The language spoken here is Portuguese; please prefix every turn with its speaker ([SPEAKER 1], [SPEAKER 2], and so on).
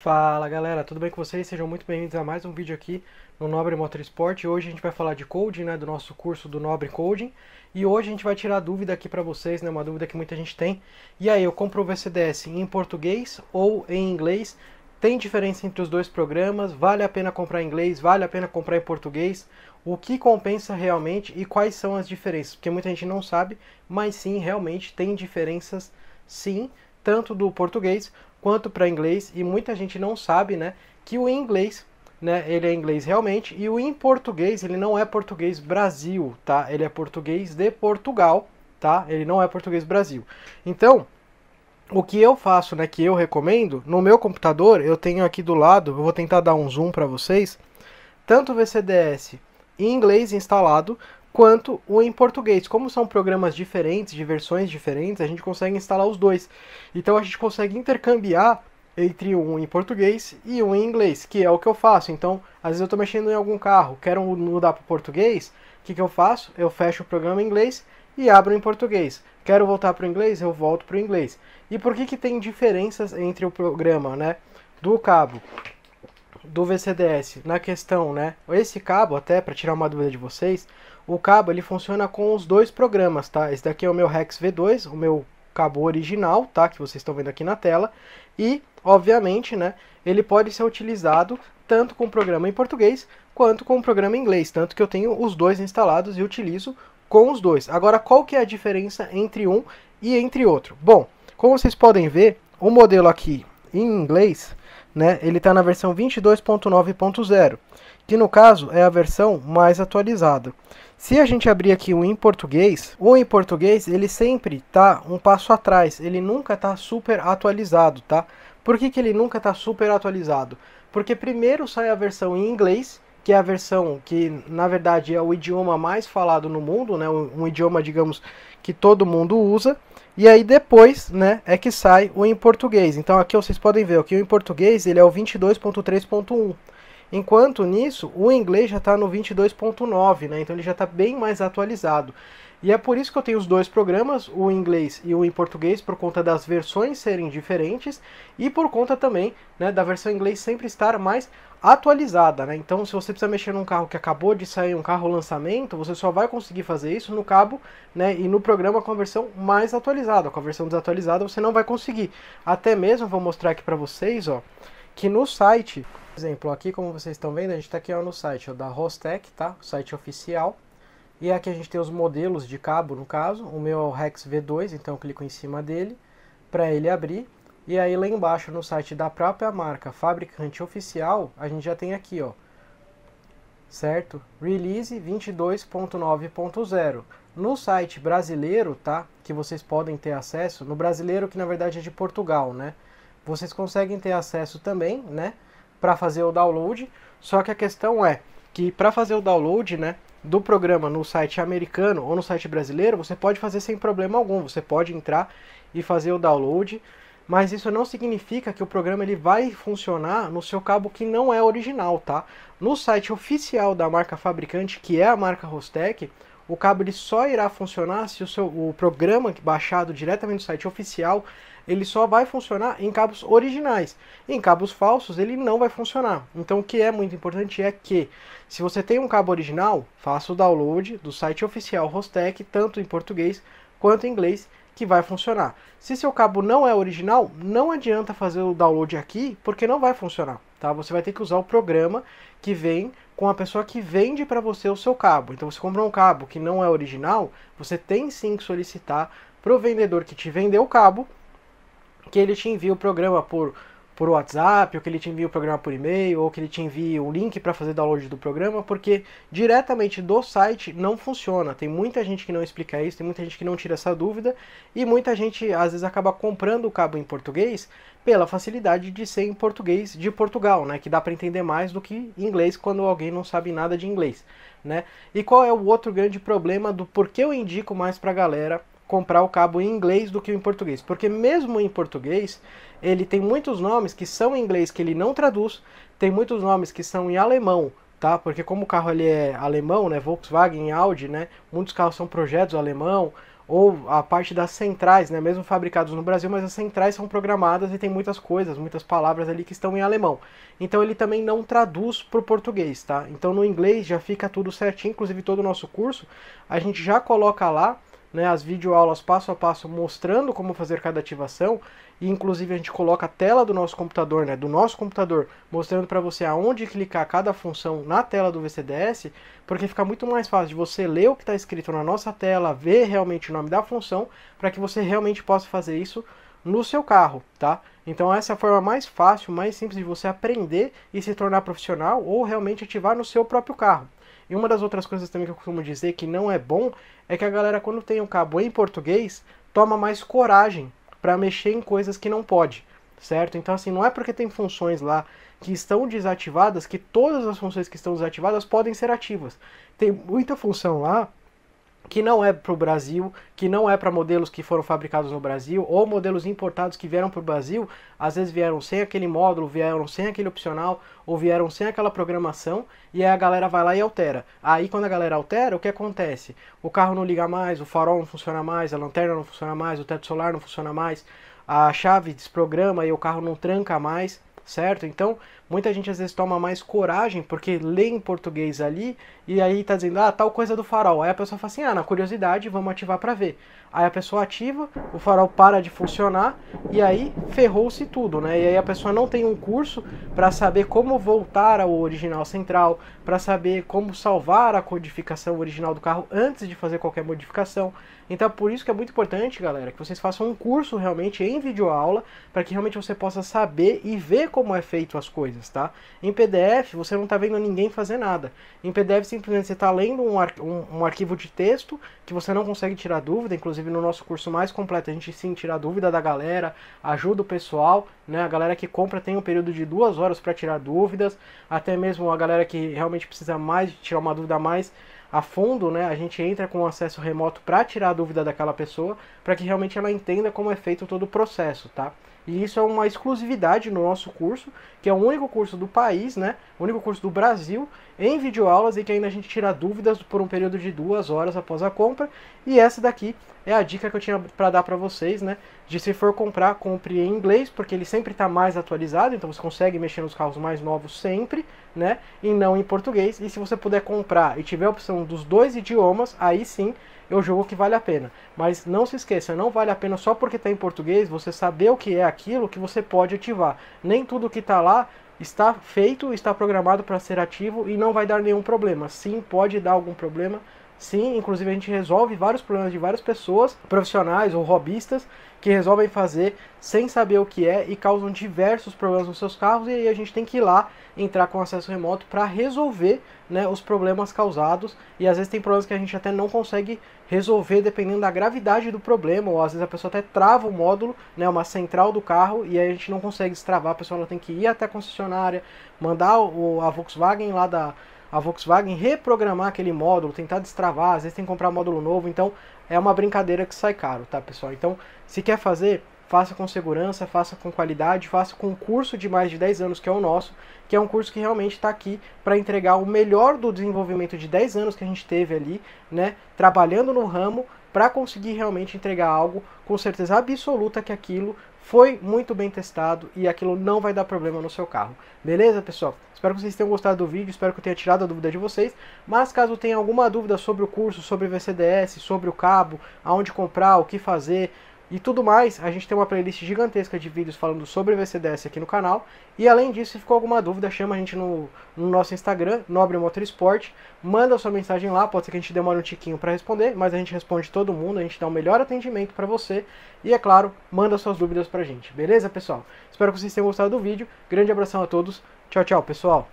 [SPEAKER 1] Fala galera, tudo bem com vocês? Sejam muito bem-vindos a mais um vídeo aqui no Nobre Motorsport. Hoje a gente vai falar de coding, né, do nosso curso do Nobre Coding. E hoje a gente vai tirar dúvida aqui para vocês, né, uma dúvida que muita gente tem. E aí, eu compro o VCDS em português ou em inglês? Tem diferença entre os dois programas? Vale a pena comprar em inglês? Vale a pena comprar em português? O que compensa realmente e quais são as diferenças? Porque muita gente não sabe, mas sim, realmente tem diferenças sim tanto do português quanto para inglês e muita gente não sabe, né, que o inglês, né, ele é inglês realmente e o em português, ele não é português Brasil, tá? Ele é português de Portugal, tá? Ele não é português Brasil. Então, o que eu faço, né, que eu recomendo, no meu computador, eu tenho aqui do lado, eu vou tentar dar um zoom para vocês, tanto o VCDS em inglês instalado, quanto o em português. Como são programas diferentes, de versões diferentes, a gente consegue instalar os dois. Então a gente consegue intercambiar entre um em português e um em inglês, que é o que eu faço. Então, às vezes eu estou mexendo em algum carro, quero mudar para português, o que, que eu faço? Eu fecho o programa em inglês e abro em português. Quero voltar para o inglês? Eu volto para o inglês. E por que, que tem diferenças entre o programa né, do cabo do VCDS na questão, né? Esse cabo, até para tirar uma dúvida de vocês, o cabo ele funciona com os dois programas, tá? Esse daqui é o meu Rex V2, o meu cabo original, tá? Que vocês estão vendo aqui na tela. E, obviamente, né? Ele pode ser utilizado tanto com o programa em português quanto com o programa em inglês. Tanto que eu tenho os dois instalados e utilizo com os dois. Agora, qual que é a diferença entre um e entre outro? Bom, como vocês podem ver, o modelo aqui em inglês né, ele está na versão 22.9.0, que no caso é a versão mais atualizada. Se a gente abrir aqui o em português, o em português ele sempre está um passo atrás, ele nunca está super atualizado, tá? Por que, que ele nunca está super atualizado? Porque primeiro sai a versão em inglês que é a versão que, na verdade, é o idioma mais falado no mundo, né? Um, idioma, digamos, que todo mundo usa. E aí depois, né, é que sai o em português. Então aqui vocês podem ver que o em português ele é o 22.3.1. Enquanto nisso, o inglês já está no 22.9, né? Então ele já está bem mais atualizado. E é por isso que eu tenho os dois programas, o inglês e o em português, por conta das versões serem diferentes e por conta também né, da versão em inglês sempre estar mais atualizada, né? Então, se você precisa mexer num carro que acabou de sair, um carro lançamento, você só vai conseguir fazer isso no cabo, né? E no programa com a versão mais atualizada. Com a versão desatualizada você não vai conseguir. Até mesmo vou mostrar aqui para vocês, ó, que no site, por exemplo, aqui como vocês estão vendo, a gente está aqui ó, no site ó, da Rostec, tá? O site oficial. E aqui a gente tem os modelos de cabo, no caso. O meu é o Rex V2, então eu clico em cima dele para ele abrir. E aí lá embaixo no site da própria marca, fabricante oficial, a gente já tem aqui, ó. Certo? Release 22.9.0. No site brasileiro, tá? Que vocês podem ter acesso, no brasileiro que na verdade é de Portugal, né? Vocês conseguem ter acesso também, né? Para fazer o download. Só que a questão é que para fazer o download, né? do programa no site americano ou no site brasileiro, você pode fazer sem problema algum. Você pode entrar e fazer o download mas isso não significa que o programa ele vai funcionar no seu cabo que não é original, tá? No site oficial da marca fabricante, que é a marca Rostec, o cabo ele só irá funcionar se o seu o programa baixado diretamente do site oficial, ele só vai funcionar em cabos originais. Em cabos falsos ele não vai funcionar. Então o que é muito importante é que se você tem um cabo original, faça o download do site oficial Rostec, tanto em português quanto em inglês que vai funcionar. Se seu cabo não é original, não adianta fazer o download aqui, porque não vai funcionar, tá? Você vai ter que usar o programa que vem com a pessoa que vende para você o seu cabo. Então você comprou um cabo que não é original, você tem sim que solicitar pro vendedor que te vendeu o cabo que ele te envie o programa por por WhatsApp, ou que ele te envie o programa por e-mail, ou que ele te envie o link para fazer download do programa, porque diretamente do site não funciona. Tem muita gente que não explica isso, tem muita gente que não tira essa dúvida, e muita gente às vezes acaba comprando o cabo em português pela facilidade de ser em português de Portugal, né? Que dá para entender mais do que inglês quando alguém não sabe nada de inglês, né? E qual é o outro grande problema do porquê eu indico mais para a galera comprar o cabo em inglês do que em português, porque mesmo em português ele tem muitos nomes que são em inglês que ele não traduz, tem muitos nomes que são em alemão, tá? Porque como o carro ele é alemão, né, Volkswagen, Audi, né, muitos carros são projetos alemão ou a parte das centrais, né, mesmo fabricados no Brasil, mas as centrais são programadas e tem muitas coisas, muitas palavras ali que estão em alemão. Então ele também não traduz para o português, tá? Então no inglês já fica tudo certinho, inclusive todo o nosso curso, a gente já coloca lá né, as videoaulas passo a passo mostrando como fazer cada ativação. E inclusive a gente coloca a tela do nosso computador, né, do nosso computador, mostrando para você aonde clicar cada função na tela do VCDS, porque fica muito mais fácil de você ler o que está escrito na nossa tela, ver realmente o nome da função, para que você realmente possa fazer isso no seu carro, tá? Então essa é a forma mais fácil, mais simples de você aprender e se tornar profissional ou realmente ativar no seu próprio carro. E uma das outras coisas também que eu costumo dizer que não é bom é que a galera, quando tem um cabo em português, toma mais coragem para mexer em coisas que não pode, certo? Então, assim, não é porque tem funções lá que estão desativadas que todas as funções que estão desativadas podem ser ativas. Tem muita função lá que não é para o Brasil, que não é para modelos que foram fabricados no Brasil, ou modelos importados que vieram para o Brasil, às vezes vieram sem aquele módulo, vieram sem aquele opcional, ou vieram sem aquela programação, e aí a galera vai lá e altera. Aí quando a galera altera, o que acontece? O carro não liga mais, o farol não funciona mais, a lanterna não funciona mais, o teto solar não funciona mais, a chave desprograma e o carro não tranca mais, certo? Então Muita gente às vezes toma mais coragem porque lê em português ali e aí tá dizendo, ah, tal coisa do farol. Aí a pessoa fala assim, ah, na curiosidade, vamos ativar para ver. Aí a pessoa ativa, o farol para de funcionar e aí ferrou-se tudo, né? E aí a pessoa não tem um curso para saber como voltar ao original central, para saber como salvar a codificação original do carro antes de fazer qualquer modificação. Então por isso que é muito importante, galera, que vocês façam um curso realmente em videoaula para que realmente você possa saber e ver como é feito as coisas coisas, tá? Em PDF, você não está vendo ninguém fazer nada. Em PDF, simplesmente você está lendo um, ar um, um, arquivo de texto que você não consegue tirar dúvida. Inclusive, no nosso curso mais completo, a gente sim tira dúvida da galera, ajuda o pessoal, né? A galera que compra tem um período de duas horas para tirar dúvidas, até mesmo a galera que realmente precisa mais, tirar uma dúvida mais a fundo, né? A gente entra com acesso remoto para tirar a dúvida daquela pessoa, para que realmente ela entenda como é feito todo o processo, tá? E isso é uma exclusividade no nosso curso, que é o único curso do país, né? O único curso do Brasil em videoaulas e que ainda a gente tira dúvidas por um período de duas horas após a compra. E essa daqui é a dica que eu tinha para dar para vocês, né? De se for comprar, compre em inglês, porque ele sempre está mais atualizado, então você consegue mexer nos carros mais novos sempre, né? E não em português. E se você puder comprar e tiver a opção dos dois idiomas, aí sim eu é jogo que vale a pena. Mas não se esqueça, não vale a pena só porque está em português você saber o que é aquilo que você pode ativar. Nem tudo que está lá está feito, está programado para ser ativo e não vai dar nenhum problema. Sim, pode dar algum problema. Sim, inclusive a gente resolve vários problemas de várias pessoas, profissionais ou robistas, que resolvem fazer sem saber o que é e causam diversos problemas nos seus carros. E aí a gente tem que ir lá entrar com acesso remoto para resolver né, os problemas causados. E às vezes tem problemas que a gente até não consegue resolver dependendo da gravidade do problema, ou às vezes a pessoa até trava o módulo, né, uma central do carro, e aí a gente não consegue destravar, a pessoa ela tem que ir até a concessionária, mandar o, a Volkswagen lá da a Volkswagen reprogramar aquele módulo, tentar destravar, às vezes tem que comprar módulo novo, então é uma brincadeira que sai caro, tá, pessoal? Então, se quer fazer, faça com segurança, faça com qualidade, faça com um curso de mais de 10 anos, que é o nosso, que é um curso que realmente está aqui para entregar o melhor do desenvolvimento de 10 anos que a gente teve ali, né, trabalhando no ramo, para conseguir realmente entregar algo com certeza absoluta que aquilo foi muito bem testado e aquilo não vai dar problema no seu carro. Beleza, pessoal? Espero que vocês tenham gostado do vídeo, espero que eu tenha tirado a dúvida de vocês. Mas caso tenha alguma dúvida sobre o curso, sobre o VCDS, sobre o cabo, aonde comprar, o que fazer, e tudo mais, a gente tem uma playlist gigantesca de vídeos falando sobre VCDS aqui no canal. E além disso, se ficou alguma dúvida, chama a gente no, no nosso Instagram, Nobre Motorsport, manda sua mensagem lá, pode ser que a gente demore um tiquinho para responder, mas a gente responde todo mundo, a gente dá o um melhor atendimento para você. E é claro, manda suas dúvidas pra gente, beleza, pessoal? Espero que vocês tenham gostado do vídeo. Grande abração a todos. Tchau, tchau, pessoal.